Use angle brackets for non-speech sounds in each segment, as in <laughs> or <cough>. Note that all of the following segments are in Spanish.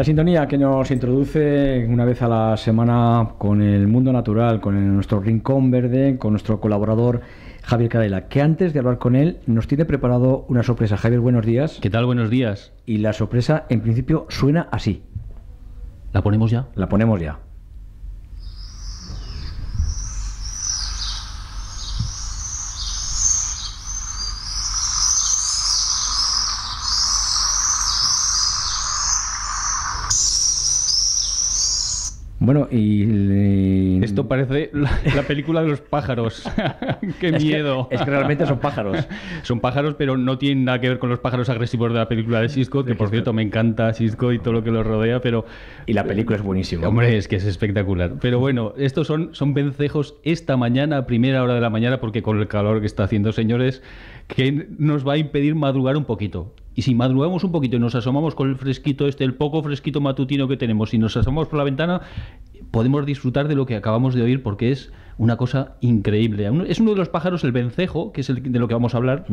La sintonía que nos introduce una vez a la semana con el mundo natural, con nuestro rincón verde, con nuestro colaborador Javier Cadela, que antes de hablar con él nos tiene preparado una sorpresa. Javier, buenos días. ¿Qué tal? Buenos días. Y la sorpresa en principio suena así. ¿La ponemos ya? La ponemos ya. Bueno, y... Esto parece la, película de los pájaros. <laughs> ¡Qué miedo! es que realmente son pájaros. <laughs> son pájaros, pero no tienen nada que ver con los pájaros agresivos de la película de Cisco, que por cierto me encanta Cisco y todo lo que lo rodea, pero... Y la película es buenísima. Hombre, es que es espectacular. Pero bueno, estos son, son vencejos esta mañana, a primera hora de la mañana, porque con el calor que está haciendo, señores, que nos va a impedir madrugar un poquito. Y si madrugamos un poquito y nos asomamos con el fresquito este, el poco fresquito matutino que tenemos, y nos asomamos por la ventana, podemos disfrutar de lo que acabamos de oír porque es una cosa increíble. Es uno de los pájaros, el vencejo, que es el de lo que vamos a hablar.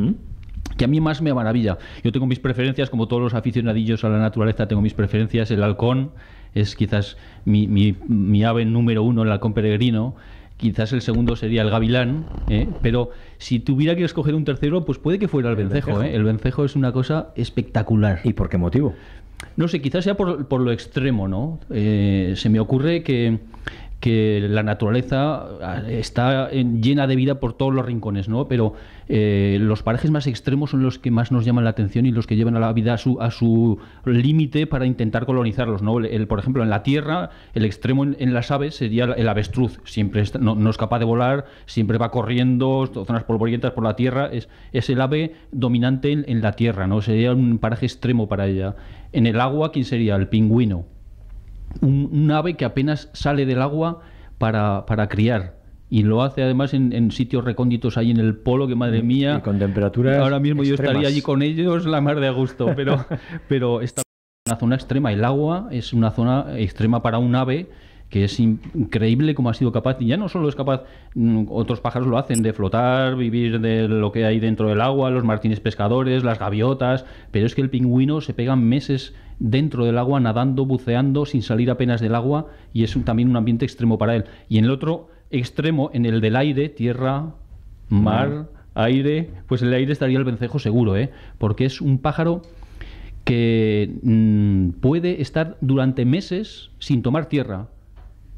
que a mí más me maravilla. Yo tengo mis preferencias, como todos los aficionadillos a la naturaleza, tengo mis preferencias. El halcón es quizás mi, mi ave número uno, el halcón peregrino. Quizás el segundo sería el Gavilán, ¿eh? pero si tuviera que escoger un tercero, pues puede que fuera el, Vencejo. ¿eh? El Vencejo es una cosa espectacular. ¿Y por qué motivo? No sé, quizás sea por, lo extremo, ¿no? Eh, se me ocurre que que la naturaleza ah, está llena de vida por todos los rincones, ¿no? Pero eh, los parajes más extremos son los que más nos llaman la atención y los que llevan a la vida a su, su límite para intentar colonizarlos, ¿no? por ejemplo, en la Tierra, el extremo en, las aves sería el avestruz. Siempre no, es capaz de volar, siempre va corriendo, zonas polvorientas por la Tierra. Es, el ave dominante en, en la Tierra, ¿no? Sería un paraje extremo para ella. En el agua, ¿quién sería? El pingüino un, ave que apenas sale del agua para, para criar. Y lo hace además en, sitios recónditos ahí en el polo, que madre mía. con temperaturas. Ahora mismo yo estaría allí con ellos la mar de gusto, pero, <laughs> pero esta una zona extrema. El agua es una zona extrema para un ave que es increíble cómo ha sido capaz, y ya no solo es capaz, mm, otros pájaros lo hacen, de flotar, vivir de lo que hay dentro del agua, los martines pescadores, las gaviotas, pero es que el pingüino se pega meses dentro del agua, nadando, buceando, sin salir apenas del agua, y es también un ambiente extremo para él. Y en el otro extremo, en el del aire, tierra, mar, aire, pues el aire estaría el vencejo seguro, ¿eh? porque es un pájaro que mm, puede estar durante meses sin tomar tierra,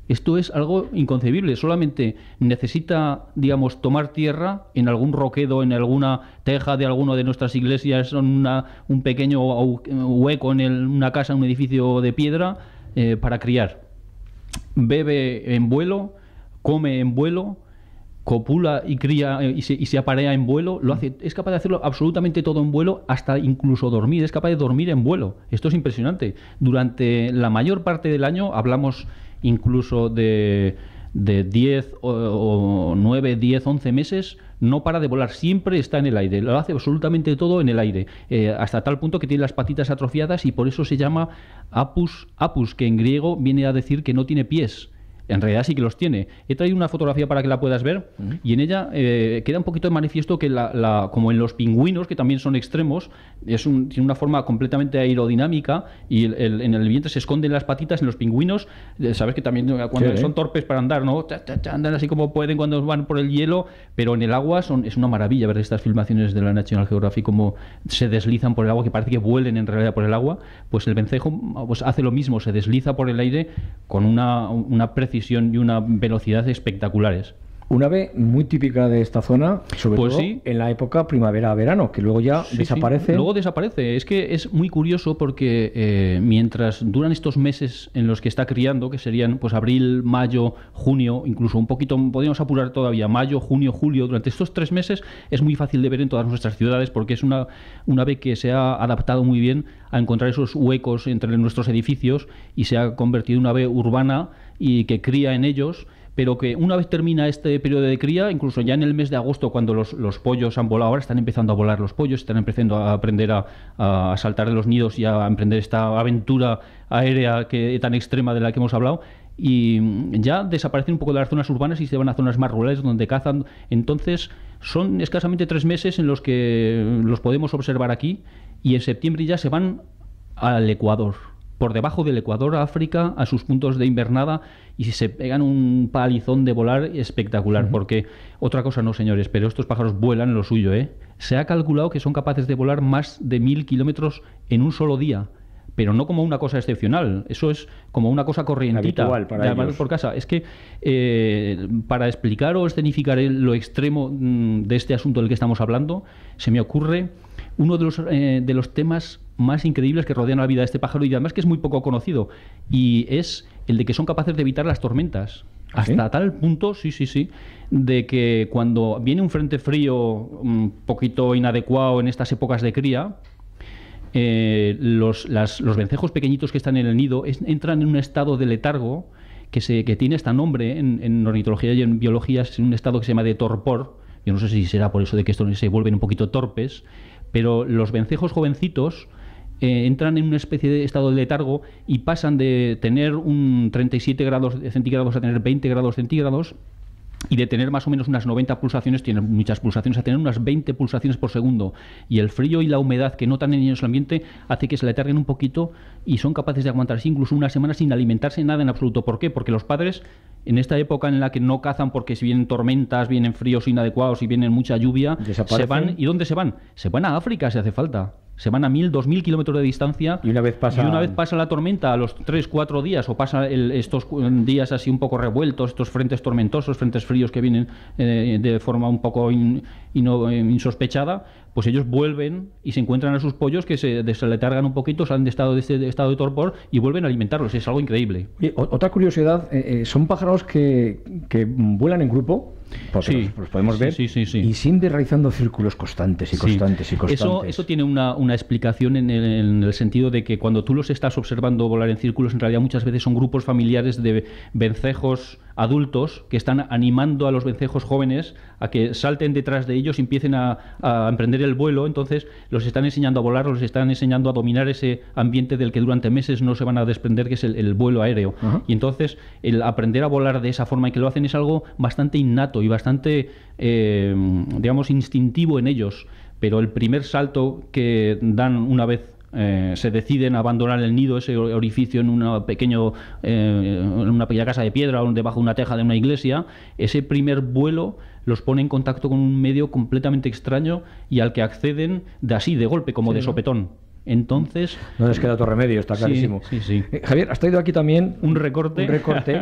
esto es algo inconcebible. Solamente necesita, digamos, tomar tierra en algún roquedo, en alguna teja de alguna de nuestras iglesias, en un pequeño hueco en una casa, un edificio de piedra, eh, para criar. Bebe en vuelo, come en vuelo, copula y cría eh, y se, y se, aparea en vuelo, lo hace, es capaz de hacerlo absolutamente todo en vuelo, hasta incluso dormir, es capaz de dormir en vuelo. Esto es impresionante. Durante la mayor parte del año hablamos incluso de, de 10 o, 9, 10, 11 meses, no para de volar, siempre está en el aire, lo hace absolutamente todo en el aire, eh, hasta tal punto que tiene las patitas atrofiadas y por eso se llama apus, apus, que en griego viene a decir que no tiene pies. En realidad sí que los tiene. He traído una fotografía para que la puedas ver y en ella eh, queda un poquito de manifiesto que, la, como en los pingüinos, que también son extremos, es tiene una forma completamente aerodinámica y en el vientre se esconden las patitas. En los pingüinos, eh, sabes que también eh, cuando son torpes para andar, ¿no? Andan así como pueden cuando van por el hielo, pero en el agua es una maravilla ver estas filmaciones de la National Geographic como se deslizan por el agua, que parece que vuelen en realidad por el agua. Pues el vencejo pues hace lo mismo, se desliza por el aire con una, una precisión y una velocidad espectaculares. Una ave muy típica de esta zona, sobre pues todo en la época primavera-verano, que luego ya desaparece. Luego desaparece. Es que es muy curioso porque eh, mientras duran estos meses en los que está criando, que serían pues abril, mayo, junio, incluso un poquito, podríamos apurar todavía, mayo, junio, julio, durante estos tres meses es muy fácil de ver en todas nuestras ciudades porque es una, una ave que se ha adaptado muy bien a encontrar esos huecos entre nuestros edificios y se ha convertido en una ave urbana y que cría en ellos pero que una vez termina este periodo de cría, incluso ya en el mes de agosto, cuando los, pollos han volado, ahora están empezando a volar los pollos, están empezando a aprender a, saltar de los nidos y a emprender esta aventura aérea que, tan extrema de la que hemos hablado, y mm, ya desaparecen un poco de las zonas urbanas y se van a zonas más rurales donde cazan. Entonces, son escasamente tres meses en los que los podemos observar aquí y en septiembre ya se van al Ecuador por debajo del Ecuador a África a sus puntos de invernada y si se pegan un palizón de volar espectacular. Porque otra cosa no, señores, pero estos pájaros vuelan lo suyo. ¿eh? Se ha calculado que son capaces de volar más de mil kilómetros en un solo día pero no como una cosa excepcional. Eso es como una cosa corrientita para de ellos. por casa. Es que eh, para explicar o escenificar lo extremo mm, de este asunto del que estamos hablando, se me ocurre uno eh, de los, temas más increíbles que rodean la vida de este pájaro y además que es muy poco conocido, y es el de que son capaces de evitar las tormentas. ¿Ah, Hasta tal punto, sí, sí, sí, de que cuando viene un frente frío un poquito inadecuado en estas épocas de cría, eh, los, vencejos pequeñitos que están en el nido entran en un estado de letargo que, se, que tiene este nombre en, en, ornitología y en biología, es un estado que se llama de torpor. Yo no sé si será por eso de que estos se vuelven un poquito torpes, pero los vencejos jovencitos eh, entran en una especie de estado de letargo y pasan de tener un 37 grados centígrados a tener 20 grados centígrados y de tener más o menos unas 90 pulsaciones, tiene muchas pulsaciones, a tener unas 20 pulsaciones por segundo. Y el frío y la humedad que notan en el ambiente hace que se le un poquito y son capaces de aguantarse incluso una semana sin alimentarse nada en absoluto. ¿Por qué? Porque los padres, en esta época en la que no cazan porque si vienen tormentas, vienen fríos inadecuados, y vienen mucha lluvia, se van. ¿Y dónde se van? Se van a África si hace falta se van a 1000, 2000 kilómetros de distancia. Y una vez pasa. una vez pasa la tormenta, a los tres, cuatro días, o pasa estos días así un poco revueltos, estos frentes tormentosos, frentes fríos que vienen eh, de forma un poco eh, insospechada, pues ellos vuelven y se encuentran a sus pollos que se desletargan un poquito, salen de estado de, este, estado de torpor y vuelven a alimentarlos. Es algo increíble. otra curiosidad, eh, eh, son pájaros que, vuelan en grupo, sí, los, podemos ver. Sí, y siempre realizando círculos constantes y constantes y constantes. Eso, eso tiene una, una explicación en el, sentido de que cuando tú los estás observando volar en círculos, en realidad muchas veces son grupos familiares de vencejos adultos que están animando a los vencejos jóvenes a que salten detrás de ellos y empiecen a, a emprender el el vuelo, entonces los están enseñando a volar, los están enseñando a dominar ese ambiente del que durante meses no se van a desprender, que es el, vuelo aéreo. Y entonces el aprender a volar de esa forma y que lo hacen es algo bastante innato y bastante, eh, digamos, instintivo en ellos. Pero el primer salto que dan una vez eh, se deciden a abandonar el nido, ese orificio en una, pequeño, eh, en una pequeña casa de piedra o debajo de una teja de una iglesia, ese primer vuelo los pone en contacto con un medio completamente extraño y al que acceden de así, de golpe, como de sopetón. Entonces. No les queda otro remedio, está clarísimo. Sí, sí, eh, Javier, has traído aquí también. Un recorte. recorte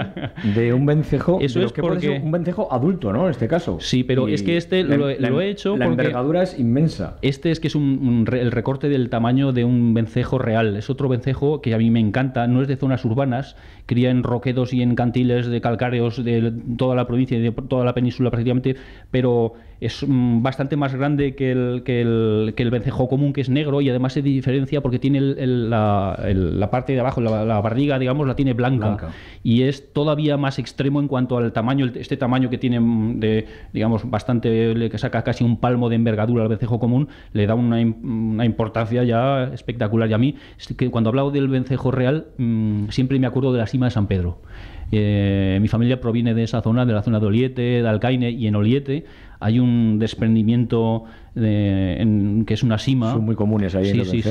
de un vencejo. <laughs> Eso es que porque... un vencejo adulto, ¿no? En este caso. Sí, pero es que este lo, he hecho. La envergadura es inmensa. Este es que es un, el recorte del tamaño de un vencejo real. Es otro vencejo que a mí me encanta. No es de zonas urbanas. Cría en roquedos y en cantiles de calcáreos de toda la provincia y de toda la península prácticamente. Pero es mm, bastante más grande que el, que el, que el vencejo común, que es negro y además es diferente porque tiene la, parte de abajo, la, barriga, digamos, la tiene blanca, y es todavía más extremo en cuanto al tamaño, este tamaño que tiene mm, de, digamos, bastante, que saca casi un palmo de envergadura al vencejo común, le da una, una importancia ya espectacular. Y a mí, que cuando hablo del vencejo real, mm, siempre me acuerdo de la cima de San Pedro. Eh, mi familia proviene de esa zona, de la zona de Oliete, de Alcaine, y en Oliete hay un desprendimiento eh, que es una sima. Son muy comunes ahí en los sí,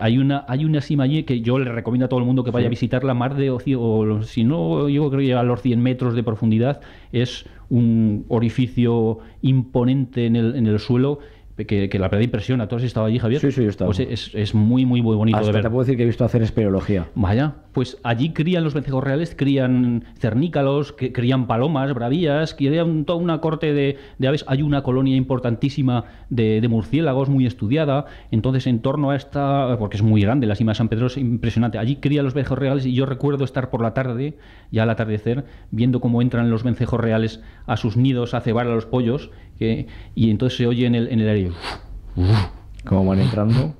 Hay una, hay una sima allí que yo le recomiendo a todo el mundo que vaya a visitarla, más de, o, si no, yo creo que a los 100 metros de profundidad. Es un orificio imponente en el, en el suelo que, la verdad impresiona. ¿Tú has estado allí, Javier? Sí, sí, yo estaba. Pues es, muy, muy, muy bonito de ver. te puedo decir que he visto hacer espeleología. Vaya, pues allí crían los vencejos reales, crían cernícalos, que, crían palomas, bravías, crían toda una corte de, aves. Hay una colonia importantísima de, de, murciélagos muy estudiada. Entonces, en torno a esta, porque es muy grande, la cima de San Pedro es impresionante. Allí crían los vencejos reales y yo recuerdo estar por la tarde, ya al atardecer, viendo cómo entran los vencejos reales a sus nidos a cebar a los pollos y entonces se oye en el, en el aire, como van entrando,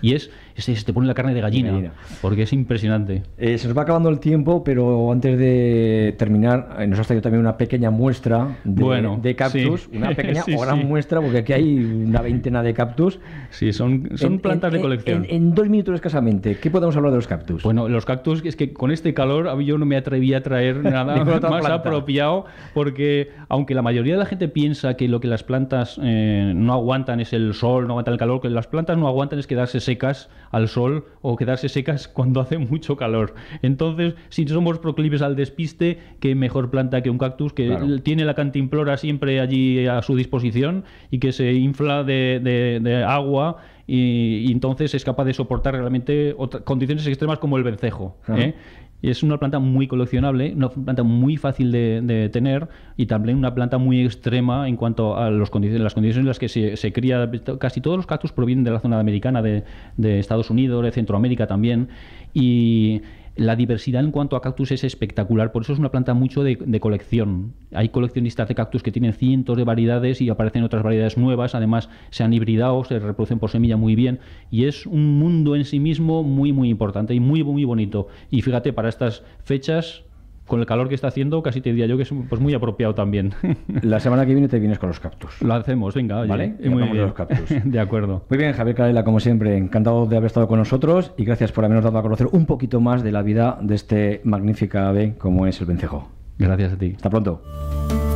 y es se, te pone la carne de gallina, porque es impresionante. Eh, se nos va acabando el tiempo, pero antes de terminar, eh, nos has traído también una pequeña muestra de, bueno, de cactus, una <laughs> pequeña o gran muestra, porque aquí hay una veintena de cactus. Sí, son, son plantas de colección. En, dos minutos escasamente, ¿qué podemos hablar de los cactus? Bueno, los cactus, es que con este calor yo no me atreví a traer <laughs> nada más apropiado, porque aunque la mayoría de la gente piensa que lo que las plantas eh, no aguantan es el sol, no aguantan el calor, que las plantas no aguantan es quedarse secas al sol o quedarse secas <laughs> cuando hace mucho calor. Entonces, si somos proclives al despiste, qué mejor planta que un cactus que tiene la cantimplora siempre allí a su disposición y que se infla de, agua y, entonces es capaz de soportar realmente condiciones extremas como el vencejo. ¿eh? Es una planta muy coleccionable, una planta muy fácil de, tener y también una planta muy extrema en cuanto a los condiciones, las condiciones en las que se, cría. Casi todos los cactus provienen de la zona americana, de, de Estados Unidos, de Centroamérica también. Y la diversidad en cuanto a cactus es espectacular, por eso es una planta mucho de, colección. Hay coleccionistas de cactus que tienen cientos de variedades y aparecen otras variedades nuevas, además se han hibridado, se reproducen por semilla muy bien y es un mundo en sí mismo muy muy importante y muy muy bonito. Y fíjate, para estas fechas con el calor que está haciendo, casi te diría yo que es pues muy apropiado también. La <laughs> semana que viene te vienes con los cactus. Lo hacemos, venga, oye. ¿Vale? Y muy bien. De los cactus. <laughs> de acuerdo. Muy bien, Javier Carela, como siempre, encantado de haber estado con nosotros y gracias por habernos dado a conocer un poquito más de la vida de este magnífica ave como es el vencejo. Gracias a ti. Hasta pronto.